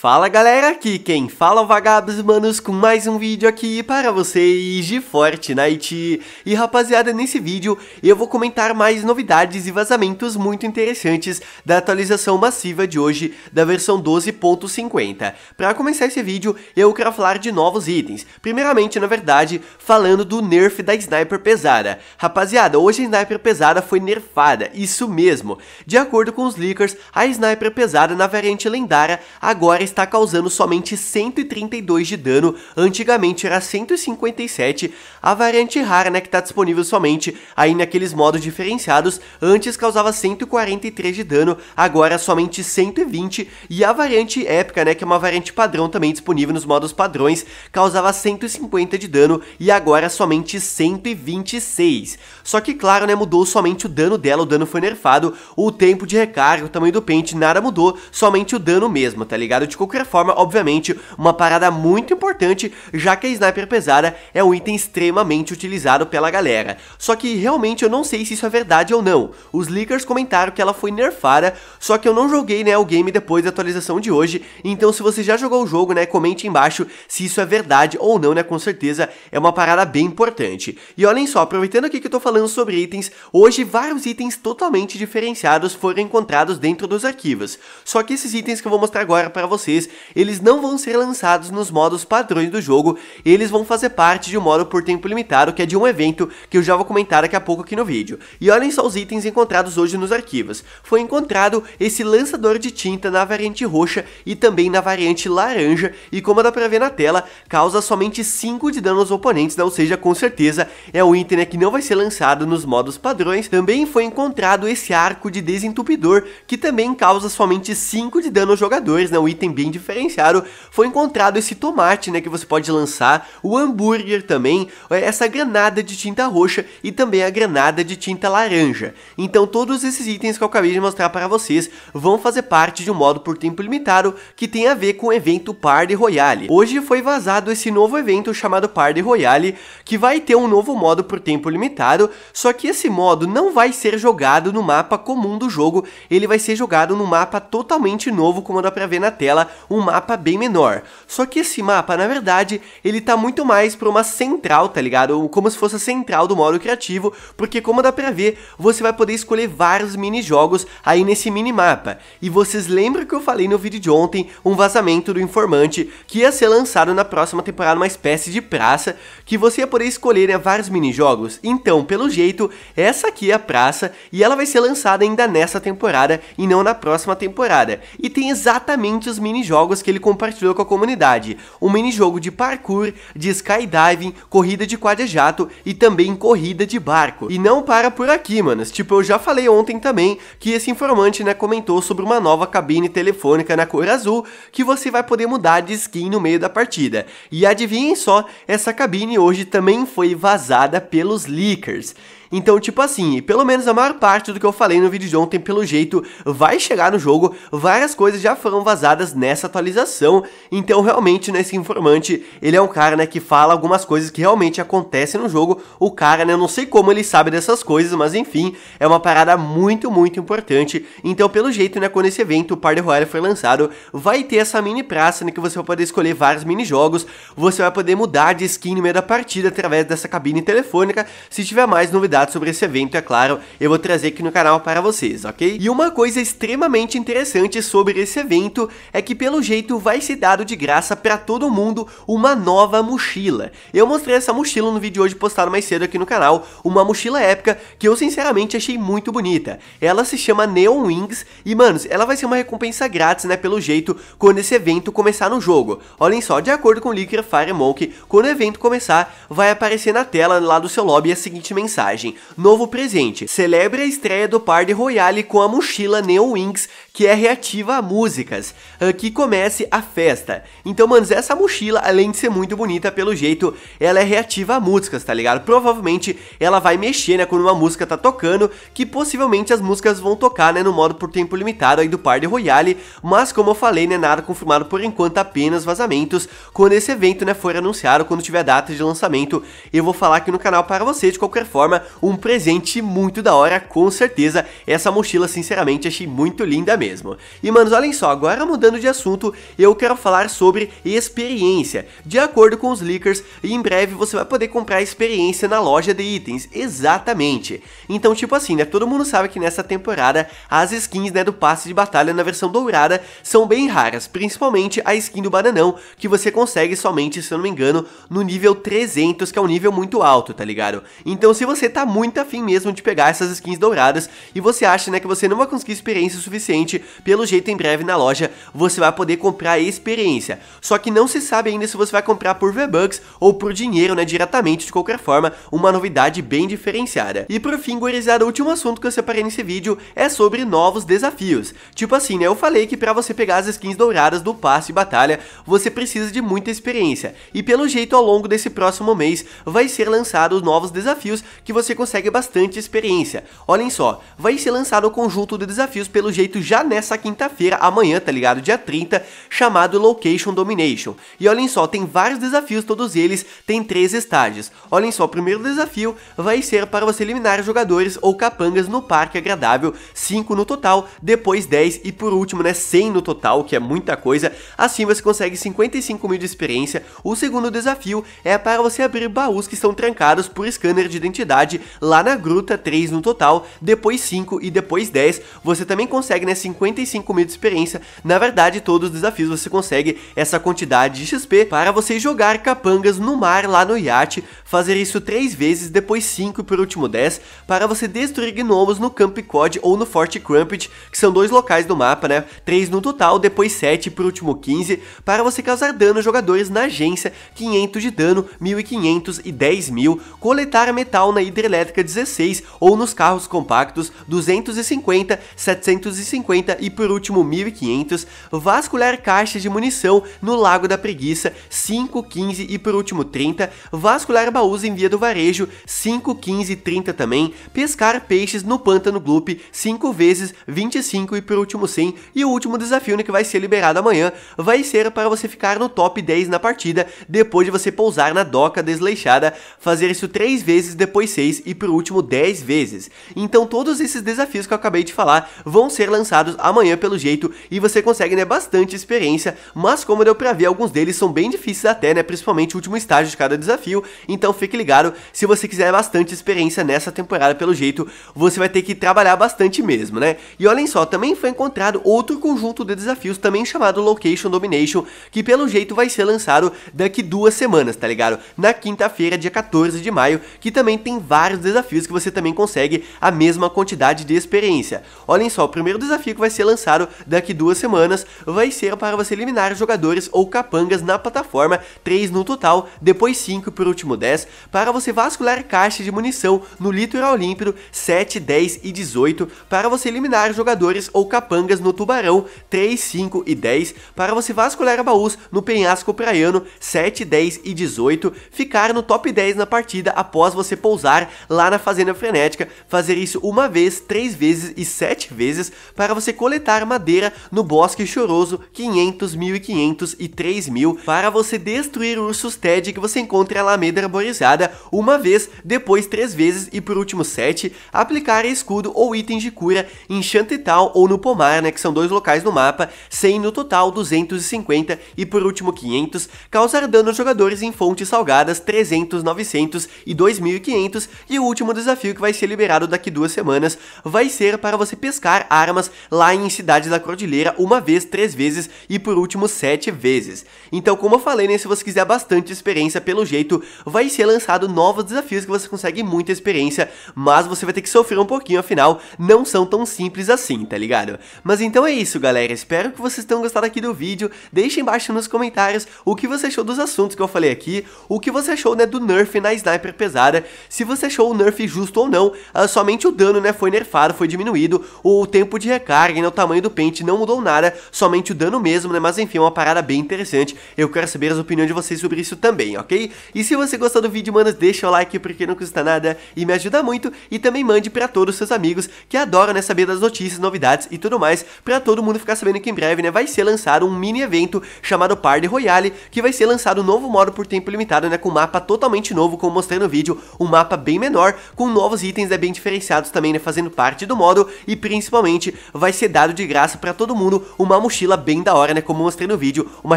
Fala galera, aqui quem fala é vagabos manos com mais um vídeo aqui para vocês de Fortnite E rapaziada, nesse vídeo eu vou comentar mais novidades e vazamentos muito interessantes da atualização massiva de hoje da versão 12.50 Para começar esse vídeo eu quero falar de novos itens, primeiramente na verdade falando do nerf da sniper pesada Rapaziada, hoje a sniper pesada foi nerfada, isso mesmo De acordo com os leakers, a sniper pesada na variante lendária agora está causando somente 132 de dano, antigamente era 157, a variante rara né, que está disponível somente aí naqueles modos diferenciados, antes causava 143 de dano, agora é somente 120, e a variante épica né, que é uma variante padrão também disponível nos modos padrões, causava 150 de dano e agora é somente 126. Só que claro né, mudou somente o dano dela, o dano foi nerfado, o tempo de recarga, o tamanho do pente, nada mudou, somente o dano mesmo, tá ligado? Tipo, qualquer forma, obviamente, uma parada muito importante, já que a sniper pesada é um item extremamente utilizado pela galera. Só que realmente eu não sei se isso é verdade ou não. Os leakers comentaram que ela foi nerfada, só que eu não joguei né, o game depois da atualização de hoje, então se você já jogou o jogo, né, comente embaixo se isso é verdade ou não, né, com certeza é uma parada bem importante. E olhem só, aproveitando aqui que eu tô falando sobre itens, hoje vários itens totalmente diferenciados foram encontrados dentro dos arquivos. Só que esses itens que eu vou mostrar agora para vocês vocês, eles não vão ser lançados nos modos padrões do jogo, eles vão fazer parte de um modo por tempo limitado, que é de um evento que eu já vou comentar daqui a pouco aqui no vídeo. E olhem só os itens encontrados hoje nos arquivos. Foi encontrado esse lançador de tinta na variante roxa e também na variante laranja, e como dá pra ver na tela, causa somente 5 de dano aos oponentes, né? ou seja, com certeza é um item né, que não vai ser lançado nos modos padrões. Também foi encontrado esse arco de desentupidor, que também causa somente 5 de dano aos jogadores, né? um item bem diferenciado, foi encontrado esse tomate, né, que você pode lançar, o hambúrguer também, é, essa granada de tinta roxa e também a granada de tinta laranja. Então todos esses itens que eu acabei de mostrar para vocês vão fazer parte de um modo por tempo limitado que tem a ver com o evento Party Royale. Hoje foi vazado esse novo evento chamado Party Royale, que vai ter um novo modo por tempo limitado, só que esse modo não vai ser jogado no mapa comum do jogo, ele vai ser jogado no mapa totalmente novo, como dá pra ver na tela, um mapa bem menor. Só que esse mapa, na verdade, ele tá muito mais pra uma central, tá ligado? Como se fosse a central do modo criativo, porque como dá pra ver, você vai poder escolher vários mini-jogos aí nesse mini-mapa. E vocês lembram que eu falei no vídeo de ontem, um vazamento do informante, que ia ser lançado na próxima temporada uma espécie de praça, que você ia poder escolher né, vários mini-jogos? Então, pelo jeito, essa aqui é a praça, e ela vai ser lançada ainda nessa temporada, e não na próxima temporada. E tem exatamente os mini minijogos que ele compartilhou com a comunidade: um minijogo de parkour, de skydiving, corrida de quadra-jato e também corrida de barco. E não para por aqui, manos. Tipo, eu já falei ontem também que esse informante, né, comentou sobre uma nova cabine telefônica na cor azul que você vai poder mudar de skin no meio da partida. E adivinhem só, essa cabine hoje também foi vazada pelos leakers. Então, tipo assim, pelo menos a maior parte do que eu falei no vídeo de ontem, pelo jeito, vai chegar no jogo. Várias coisas já foram vazadas nessa atualização. Então, realmente, nesse né, informante, ele é um cara, né, que fala algumas coisas que realmente acontecem no jogo. O cara, né, eu não sei como ele sabe dessas coisas, mas enfim, é uma parada muito, muito importante. Então, pelo jeito, né, quando esse evento, o Party Royale foi lançado, vai ter essa mini praça, né, que você vai poder escolher vários mini-jogos. Você vai poder mudar de skin no meio da partida através dessa cabine telefônica. Se tiver mais novidades, novidades sobre esse evento, é claro, eu vou trazer aqui no canal para vocês, ok? E uma coisa extremamente interessante sobre esse evento é que pelo jeito vai ser dado de graça para todo mundo uma nova mochila. Eu mostrei essa mochila no vídeo hoje postado mais cedo aqui no canal, uma mochila épica que eu sinceramente achei muito bonita. Ela se chama Neon Wings e, manos, ela vai ser uma recompensa grátis, né, pelo jeito, quando esse evento começar no jogo. Olhem só, de acordo com o Licker Fire Monkey, quando o evento começar, vai aparecer na tela lá do seu lobby a seguinte mensagem. Novo presente. Celebre a estreia do Par de Royale com a mochila Neo Wings que é reativa a músicas, ah, que comece a festa. Então, manos, essa mochila, além de ser muito bonita, pelo jeito, ela é reativa a músicas, tá ligado? Provavelmente ela vai mexer, né, quando uma música tá tocando, que possivelmente as músicas vão tocar, né, no modo por tempo limitado aí do Party Royale, mas como eu falei, né, nada confirmado por enquanto, apenas vazamentos. Quando esse evento, né, for anunciado, quando tiver data de lançamento, eu vou falar aqui no canal para você, de qualquer forma, um presente muito da hora, com certeza. Essa mochila, sinceramente, achei muito linda mesmo mesmo. E manos, olhem só, agora mudando de assunto, eu quero falar sobre experiência. De acordo com os leakers, em breve você vai poder comprar experiência na loja de itens, exatamente. Então, tipo assim, né, todo mundo sabe que nessa temporada as skins, né, do passe de batalha na versão dourada são bem raras, principalmente a skin do bananão, que você consegue somente, se eu não me engano, no nível 300, que é um nível muito alto, tá ligado? Então, se você tá muito afim mesmo de pegar essas skins douradas e você acha, né, que você não vai conseguir experiência suficiente pelo jeito em breve na loja você vai poder comprar a experiência. Só que não se sabe ainda se você vai comprar por V-Bucks ou por dinheiro, né, diretamente, de qualquer forma, uma novidade bem diferenciada. E por fim, gurizada, o último assunto que eu separei nesse vídeo é sobre novos desafios. Tipo assim, né, eu falei que para você pegar as skins douradas do passe de batalha, você precisa de muita experiência. E pelo jeito, ao longo desse próximo mês, vai ser lançado novos desafios que você consegue bastante experiência. Olhem só, vai ser lançado o conjunto de desafios pelo jeito já já nessa quinta-feira, amanhã, tá ligado? Dia 30, chamado Location Domination. E olhem só, tem vários desafios, todos eles têm três estágios. Olhem só, o primeiro desafio vai ser para você eliminar jogadores ou capangas no parque agradável, 5 no total, depois 10 e por último, né, 100 no total, que é muita coisa. Assim você consegue 55 mil de experiência. O segundo desafio é para você abrir baús que estão trancados por scanner de identidade lá na gruta, 3 no total, depois 5 e depois 10. Você também consegue, né, 55 mil de experiência. Na verdade, todos os desafios você consegue essa quantidade de XP para você jogar capangas no mar lá no iate, fazer isso 3 vezes, depois 5 e por último 10, para você destruir gnomos no Camp Cod ou no Forte Crumpet, que são dois locais do mapa, né? 3 no total, depois 7 e por último 15, para você causar dano aos jogadores na agência, 500 de dano, 1500 e 10 mil, coletar metal na hidrelétrica 16 ou nos carros compactos, 250, 750 150 e por último 1500, vasculhar caixas de munição no Lago da Preguiça 5, 15 e por último 30, vascular baús em via do varejo 5, 15 e 30 também, pescar peixes no Pântano Gloop 5 vezes 25 e por último 100 e o último desafio né, que vai ser liberado amanhã vai ser para você ficar no top 10 na partida depois de você pousar na doca desleixada, fazer isso 3 vezes, depois 6 e por último 10 vezes. Então todos esses desafios que eu acabei de falar vão ser lançados lançados amanhã pelo jeito e você consegue, né, bastante experiência, mas como deu pra ver, alguns deles são bem difíceis até, né, principalmente o último estágio de cada desafio, então fique ligado, se você quiser bastante experiência nessa temporada pelo jeito, você vai ter que trabalhar bastante mesmo, né? E olhem só, também foi encontrado outro conjunto de desafios também chamado Location Domination, que pelo jeito vai ser lançado daqui duas semanas, tá ligado? Na quinta-feira, dia 14 de maio, que também tem vários desafios que você também consegue a mesma quantidade de experiência. Olhem só, o primeiro desafio que vai ser lançado daqui duas semanas vai ser para você eliminar jogadores ou capangas na plataforma, 3 no total, depois 5 por último 10, para você vascular caixa de munição no litoral límpido 7, 10 e 18, para você eliminar jogadores ou capangas no tubarão 3, 5 e 10, para você vascular baús no penhasco praiano 7, 10 e 18, ficar no top 10 na partida após você pousar lá na Fazenda Frenética, fazer isso uma vez, três vezes e sete vezes para você você coletar madeira no Bosque Choroso 500, 1500 e 3000 para você destruir ursos TED que você encontra na Alameda Arborizada uma vez, depois três vezes e por último sete, aplicar escudo ou itens de cura em Chantetal ou no Pomar, né, que são dois locais no mapa, 100 no total, 250 e por último 500, causar dano aos jogadores em fontes salgadas 300, 900 e 2500 e o último desafio que vai ser liberado daqui duas semanas vai ser para você pescar armas lá em Cidades da Cordilheira uma vez, três vezes e por último sete vezes. Então, como eu falei, né, se você quiser bastante experiência, pelo jeito, vai ser lançado novos desafios que você consegue muita experiência, mas você vai ter que sofrer um pouquinho, afinal, não são tão simples assim, tá ligado? Mas então é isso, galera, espero que vocês tenham gostado aqui do vídeo, deixem embaixo nos comentários o que você achou dos assuntos que eu falei aqui, o que você achou, né, do nerf na sniper pesada, se você achou o nerf justo ou não, ah, somente o dano, né, foi nerfado, foi diminuído, o tempo de recarga, carga e no né, tamanho do pente não mudou nada, somente o dano mesmo, né? Mas enfim, é uma parada bem interessante. Eu quero saber as opiniões de vocês sobre isso também, ok? E se você gostou do vídeo, mano, deixa o like porque não custa nada e me ajuda muito. E também mande para todos os seus amigos que adoram, né, saber das notícias, novidades e tudo mais, para todo mundo ficar sabendo que em breve, né, vai ser lançado um mini evento chamado Party Royale, que vai ser lançado um novo modo por tempo limitado, né, com um mapa totalmente novo, como mostrei no vídeo, um mapa bem menor, com novos itens, né, bem diferenciados também, né, fazendo parte do modo e principalmente vai ser ser dado de graça para todo mundo uma mochila bem da hora, né? Como mostrei no vídeo, uma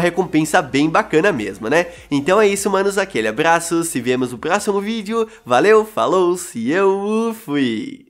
recompensa bem bacana mesmo, né? Então é isso, manos. Aquele abraço, se vemos no próximo vídeo. Valeu, falou, se eu fui!